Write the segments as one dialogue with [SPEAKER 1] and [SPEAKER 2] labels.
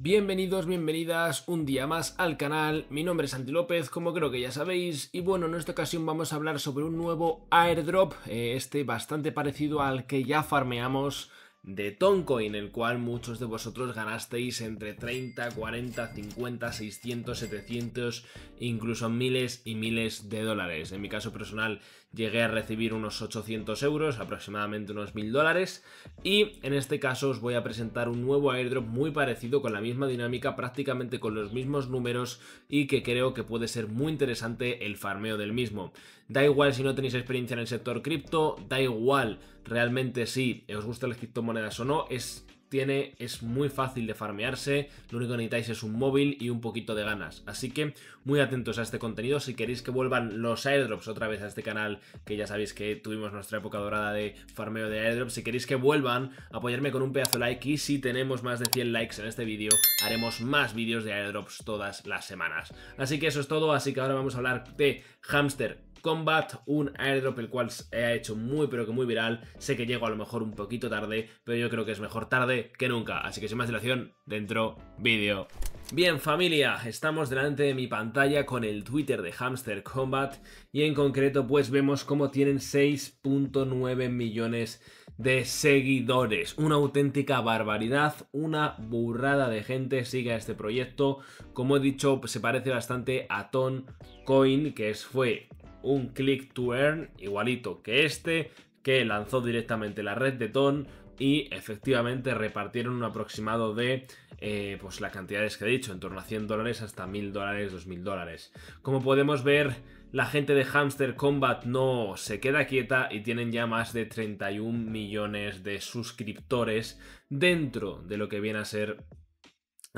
[SPEAKER 1] Bienvenidos, bienvenidas un día más al canal, mi nombre es Santi López, como creo que ya sabéis, y bueno, en esta ocasión vamos a hablar sobre un nuevo airdrop, eh, este bastante parecido al que ya farmeamos de en el cual muchos de vosotros ganasteis entre 30, 40, 50, 600, 700, incluso miles y miles de dólares. En mi caso personal llegué a recibir unos 800 euros, aproximadamente unos 1000 dólares, y en este caso os voy a presentar un nuevo airdrop muy parecido, con la misma dinámica, prácticamente con los mismos números y que creo que puede ser muy interesante el farmeo del mismo. Da igual si no tenéis experiencia en el sector cripto, da igual realmente si os gustan las criptomonedas o no, es tiene, es muy fácil de farmearse, lo único que necesitáis es un móvil y un poquito de ganas. Así que muy atentos a este contenido, si queréis que vuelvan los airdrops otra vez a este canal, que ya sabéis que tuvimos nuestra época dorada de farmeo de airdrops, si queréis que vuelvan, apoyarme con un pedazo de like y si tenemos más de 100 likes en este vídeo, haremos más vídeos de airdrops todas las semanas. Así que eso es todo, así que ahora vamos a hablar de Hamster Combat, un airdrop el cual se ha hecho muy pero que muy viral. Sé que llego a lo mejor un poquito tarde, pero yo creo que es mejor tarde que nunca. Así que sin más dilación, dentro vídeo. Bien familia, estamos delante de mi pantalla con el Twitter de Hamster Combat y en concreto pues vemos cómo tienen 6.9 millones de seguidores. Una auténtica barbaridad, una burrada de gente sigue a este proyecto. Como he dicho, se parece bastante a Toncoin, Coin, que fue un click to earn igualito que este, que lanzó directamente la red de Ton y efectivamente repartieron un aproximado de eh, pues las cantidades que he dicho, en torno a 100 dólares hasta 1000 dólares, 2000 dólares. Como podemos ver, la gente de Hamster Combat no se queda quieta y tienen ya más de 31 millones de suscriptores dentro de lo que viene a ser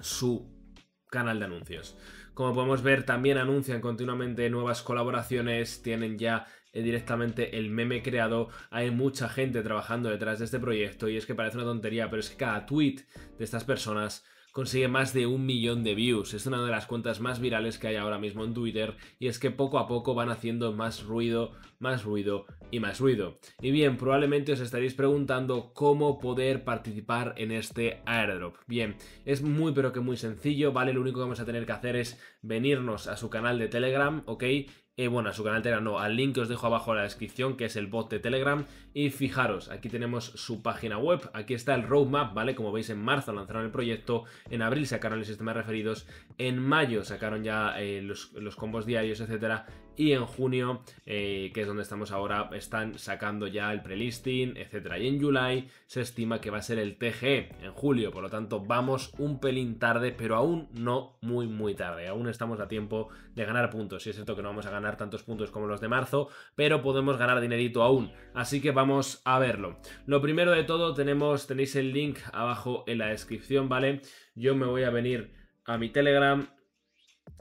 [SPEAKER 1] su canal de anuncios. Como podemos ver, también anuncian continuamente nuevas colaboraciones, tienen ya eh, directamente el meme creado, hay mucha gente trabajando detrás de este proyecto y es que parece una tontería, pero es que cada tweet de estas personas consigue más de un millón de views. Es una de las cuentas más virales que hay ahora mismo en Twitter y es que poco a poco van haciendo más ruido, más ruido y más ruido. Y bien, probablemente os estaréis preguntando cómo poder participar en este airdrop. Bien, es muy pero que muy sencillo, ¿vale? Lo único que vamos a tener que hacer es venirnos a su canal de Telegram, ¿ok? Eh, bueno, a su canal no, al link que os dejo abajo en la descripción, que es el bot de Telegram. Y fijaros, aquí tenemos su página web, aquí está el roadmap, ¿vale? Como veis, en marzo lanzaron el proyecto, en abril sacaron el sistema de referidos, en mayo sacaron ya eh, los, los, combos diarios, etcétera, y en junio, eh, que es donde estamos ahora, están sacando ya el prelisting, etcétera. Y en July se estima que va a ser el TGE en julio, por lo tanto vamos un pelín tarde, pero aún no muy muy tarde. Aún estamos a tiempo de ganar puntos. Y es cierto que no vamos a ganar tantos puntos como los de marzo, pero podemos ganar dinerito aún. Así que vamos a verlo. Lo primero de todo tenemos tenéis el link abajo en la descripción, ¿vale? Yo me voy a venir a mi Telegram,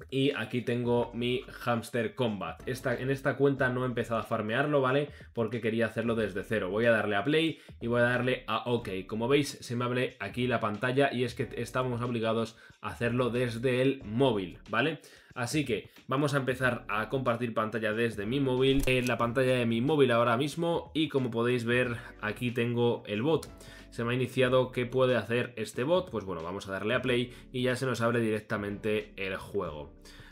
[SPEAKER 1] y aquí tengo mi Hamster Combat. en esta cuenta no he empezado a farmearlo, ¿vale? Porque quería hacerlo desde cero. Voy a darle a Play y voy a darle a OK. Como veis, se me abre aquí la pantalla y es que estamos obligados a hacerlo desde el móvil, ¿vale? Así que vamos a empezar a compartir pantalla desde mi móvil, en la pantalla de mi móvil ahora mismo y como podéis ver, aquí tengo el bot se me ha iniciado, ¿qué puede hacer este bot? Pues bueno, vamos a darle a play y ya se nos abre directamente el juego.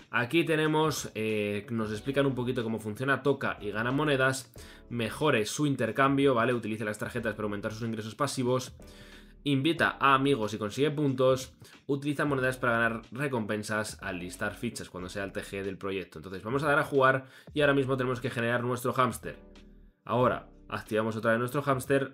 [SPEAKER 1] Aquí tenemos, eh, nos explican un poquito cómo funciona, toca y gana monedas, mejore su intercambio, ¿vale? Utilice las tarjetas para aumentar sus ingresos pasivos, invita a amigos y consigue puntos, utiliza monedas para ganar recompensas al listar fichas cuando sea el TG del proyecto. Entonces vamos a dar a jugar y ahora mismo tenemos que generar nuestro hámster. Ahora, Activamos otra vez nuestro hámster,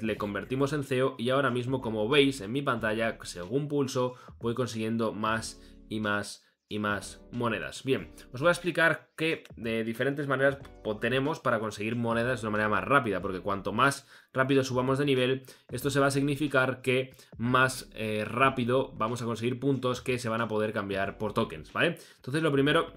[SPEAKER 1] le convertimos en CEO y ahora mismo como veis en mi pantalla, según pulso, voy consiguiendo más y más y más monedas. Bien, os voy a explicar que de diferentes maneras tenemos para conseguir monedas de una manera más rápida, porque cuanto más rápido subamos de nivel, esto se va a significar que más eh, rápido vamos a conseguir puntos que se van a poder cambiar por tokens, ¿vale? Entonces lo primero,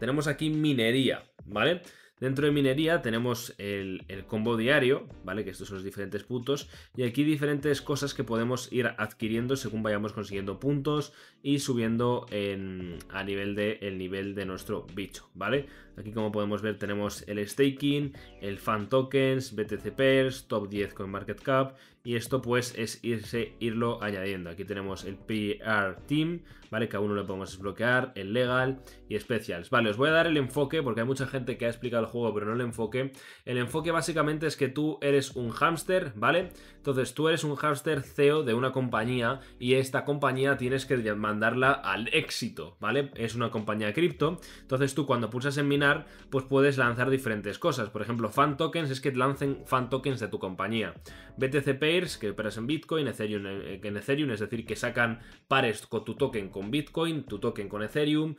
[SPEAKER 1] tenemos aquí minería, ¿vale? vale Dentro de minería tenemos el, combo diario, ¿vale? Que estos son los diferentes puntos. Y aquí diferentes cosas que podemos ir adquiriendo según vayamos consiguiendo puntos y subiendo en, a nivel de, el nivel de nuestro bicho, ¿vale? Aquí como podemos ver tenemos el staking, el fan tokens, BTC pairs, top 10 con market cap y esto pues es irse, irlo añadiendo. Aquí tenemos el PR team, ¿vale? Que a uno lo podemos desbloquear, el legal y specials. Vale, os voy a dar el enfoque porque hay mucha gente que ha explicado juego, pero no el enfoque. El enfoque básicamente es que tú eres un hámster, ¿vale? Entonces tú eres un hamster CEO de una compañía y esta compañía tienes que mandarla al éxito, ¿vale? Es una compañía de cripto. Entonces tú cuando pulsas en minar, pues puedes lanzar diferentes cosas. Por ejemplo, fan tokens es que lancen fan tokens de tu compañía. BTC Pairs, que operas en Bitcoin, Ethereum, eh, Ethereum, es decir, que sacan pares con tu token con Bitcoin, tu token con Ethereum,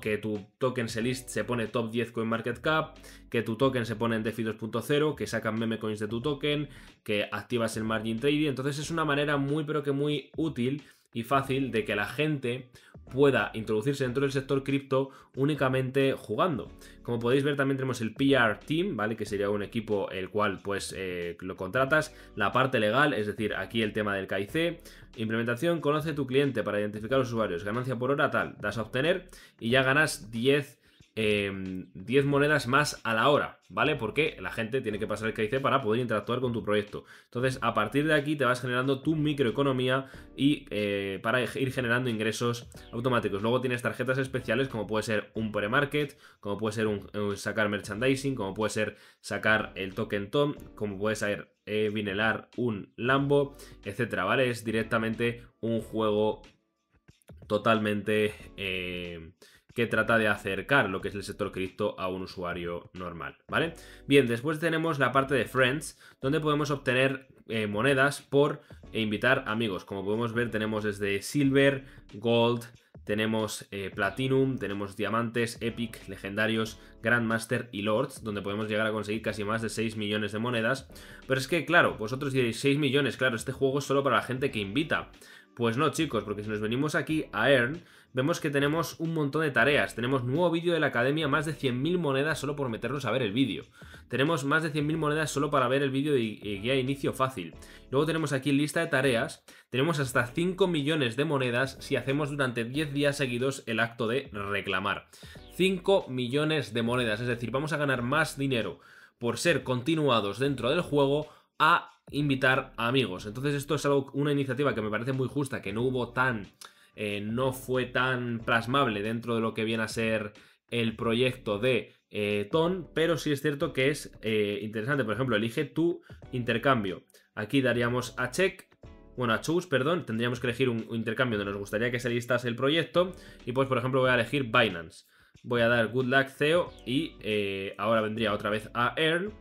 [SPEAKER 1] que tu token se, list, se pone top 10 market Coin cap, que tu token se pone en DeFi 2.0, que sacan meme coins de tu token, que activas el margin trading. Entonces es una manera muy pero que muy útil y fácil de que la gente pueda introducirse dentro del sector cripto únicamente jugando. Como podéis ver también tenemos el PR Team, ¿vale? Que sería un equipo el cual pues eh, lo contratas, la parte legal, es decir, aquí el tema del KIC, implementación, conoce tu cliente para identificar los usuarios, ganancia por hora tal, das a obtener y ya ganas 10 10 em, monedas más a la hora, ¿vale? Porque la gente tiene que pasar el KIC para poder interactuar con tu proyecto. Entonces, a partir de aquí te vas generando tu microeconomía y eh, para ir generando ingresos automáticos. Luego tienes tarjetas especiales como puede ser un pre-market, como puede ser un, sacar merchandising, como puede ser sacar el token TOM, como puede ser eh, vinilar un Lambo, etcétera, ¿vale? Es directamente un juego totalmente... Eh, que trata de acercar lo que es el sector cripto a un usuario normal, ¿vale? Bien, después tenemos la parte de Friends, donde podemos obtener eh, monedas por eh, invitar amigos. Como podemos ver, tenemos desde Silver, Gold, tenemos eh, Platinum, tenemos Diamantes, Epic, Legendarios, Grandmaster y Lords, donde podemos llegar a conseguir casi más de 6 millones de monedas. Pero es que, claro, vosotros diréis 6 millones, claro, este juego es solo para la gente que invita. Pues no, chicos, porque si nos venimos aquí a Earn, vemos que tenemos un montón de tareas. Tenemos nuevo vídeo de la academia, más de 100.000 monedas solo por meternos a ver el vídeo. Tenemos más de 100.000 monedas solo para ver el vídeo de guía de inicio fácil. Luego tenemos aquí lista de tareas. Tenemos hasta 5 millones de monedas si hacemos durante 10 días seguidos el acto de reclamar. 5 millones de monedas, es decir, vamos a ganar más dinero por ser continuados dentro del juego a invitar amigos. Entonces esto es algo, una iniciativa que me parece muy justa, que no hubo tan, eh, no fue tan plasmable dentro de lo que viene a ser el proyecto de eh, Ton, pero sí es cierto que es eh, interesante. Por ejemplo, elige tu intercambio. Aquí daríamos a check. Bueno, a choose, perdón, tendríamos que elegir un, intercambio donde nos gustaría que se listase el proyecto. Y pues, por ejemplo, voy a elegir Binance. Voy a dar Good Luck CEO y ahora vendría otra vez a Earn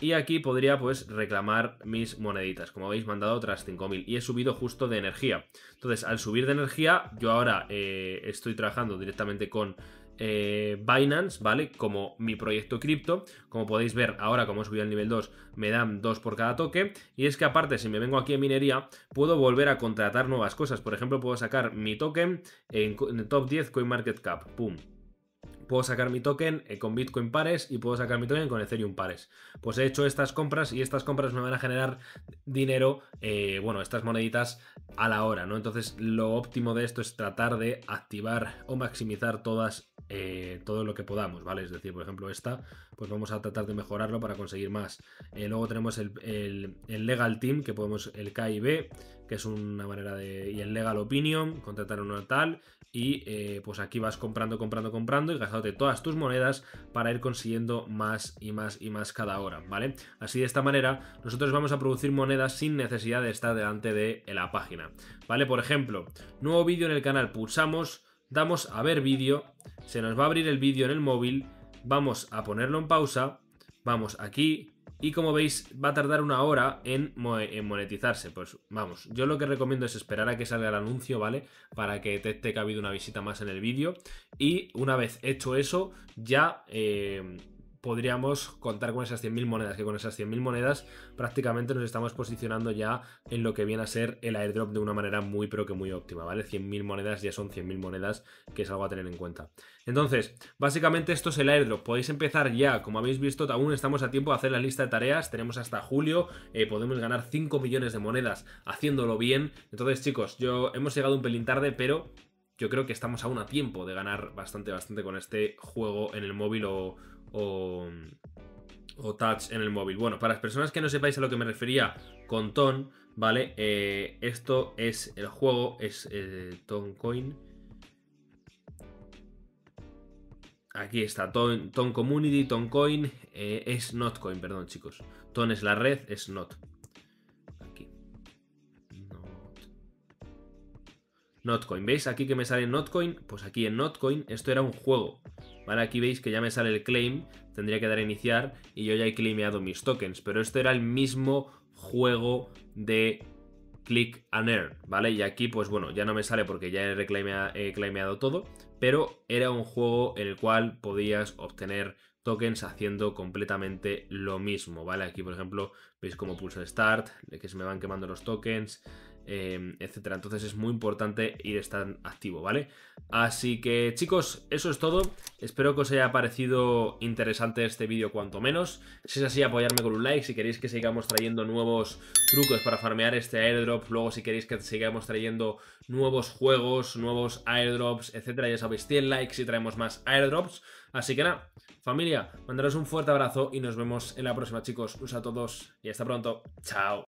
[SPEAKER 1] y aquí podría pues reclamar mis moneditas, como habéis mandado otras 5.000. Y he subido justo de energía. Entonces, al subir de energía, yo ahora eh, estoy trabajando directamente con eh, Binance, ¿vale? Como mi proyecto cripto. Como podéis ver, ahora como he subido al nivel 2, me dan 2 por cada toque. Y es que aparte, si me vengo aquí en minería, puedo volver a contratar nuevas cosas. Por ejemplo, puedo sacar mi token en, en top 10 CoinMarketCap. ¡Pum! puedo sacar mi token eh, con Bitcoin pares y puedo sacar mi token con Ethereum pares. Pues he hecho estas compras y estas compras me van a generar dinero, eh, bueno, estas moneditas a la hora, ¿no? Entonces lo óptimo de esto es tratar de activar o maximizar todas, eh, todo lo que podamos, ¿vale? Es decir, por ejemplo, esta, pues vamos a tratar de mejorarlo para conseguir más. luego tenemos el, Legal Team, que podemos, el KIB, que es una manera de, y el Legal Opinion, contratar uno tal, y eh, pues aquí vas comprando, comprando, comprando y gastándote todas tus monedas para ir consiguiendo más y más y más cada hora, ¿vale? Así de esta manera nosotros vamos a producir monedas sin necesidad de estar delante de la página, ¿vale? Por ejemplo, nuevo vídeo en el canal, pulsamos, damos a ver vídeo, se nos va a abrir el vídeo en el móvil, vamos a ponerlo en pausa, vamos aquí, y como veis, va a tardar una hora en, monetizarse. Pues vamos, yo lo que recomiendo es esperar a que salga el anuncio, ¿vale? Para que detecte que ha habido una visita más en el vídeo. Y una vez hecho eso, ya... Eh, podríamos contar con esas 100.000 monedas, que con esas 100.000 monedas prácticamente nos estamos posicionando ya en lo que viene a ser el airdrop de una manera muy pero que muy óptima, ¿vale? 100.000 monedas ya son 100.000 monedas, que es algo a tener en cuenta. Entonces, básicamente esto es el airdrop, podéis empezar ya, como habéis visto, aún estamos a tiempo de hacer la lista de tareas, tenemos hasta julio, eh, podemos ganar 5 millones de monedas haciéndolo bien, entonces chicos, yo hemos llegado un pelín tarde, pero yo creo que estamos aún a tiempo de ganar bastante, bastante con este juego en el móvil o, o, touch en el móvil. Bueno, para las personas que no sepáis a lo que me refería con Ton, ¿vale? Eh, esto es el juego, es eh, coin Aquí está, Ton, Ton Community, Toncoin, coin eh, es Notcoin, perdón chicos. Ton es la red, es Not. Notcoin. ¿Veis aquí que me sale Notcoin? Pues aquí en Notcoin esto era un juego. ¿Vale? Aquí veis que ya me sale el claim, tendría que dar a iniciar y yo ya he claimeado mis tokens, pero esto era el mismo juego de click and earn, ¿vale? Y aquí pues bueno, ya no me sale porque ya he, todo, pero era un juego en el cual podías obtener tokens haciendo completamente lo mismo, ¿vale? Aquí por ejemplo veis como pulso start, que se me van quemando los tokens, Em, etcétera. Entonces es muy importante ir estar activo, ¿vale? Así que chicos, eso es todo. Espero que os haya parecido interesante este vídeo cuanto menos. Si es así, apoyarme con un like. Si queréis que sigamos trayendo nuevos trucos para farmear este airdrop, luego si queréis que sigamos trayendo nuevos juegos, nuevos airdrops, etcétera, ya sabéis, 100 likes y traemos más airdrops. Así que nada, familia, mandaros un fuerte abrazo y nos vemos en la próxima, chicos. Un saludo a todos y hasta pronto. Chao.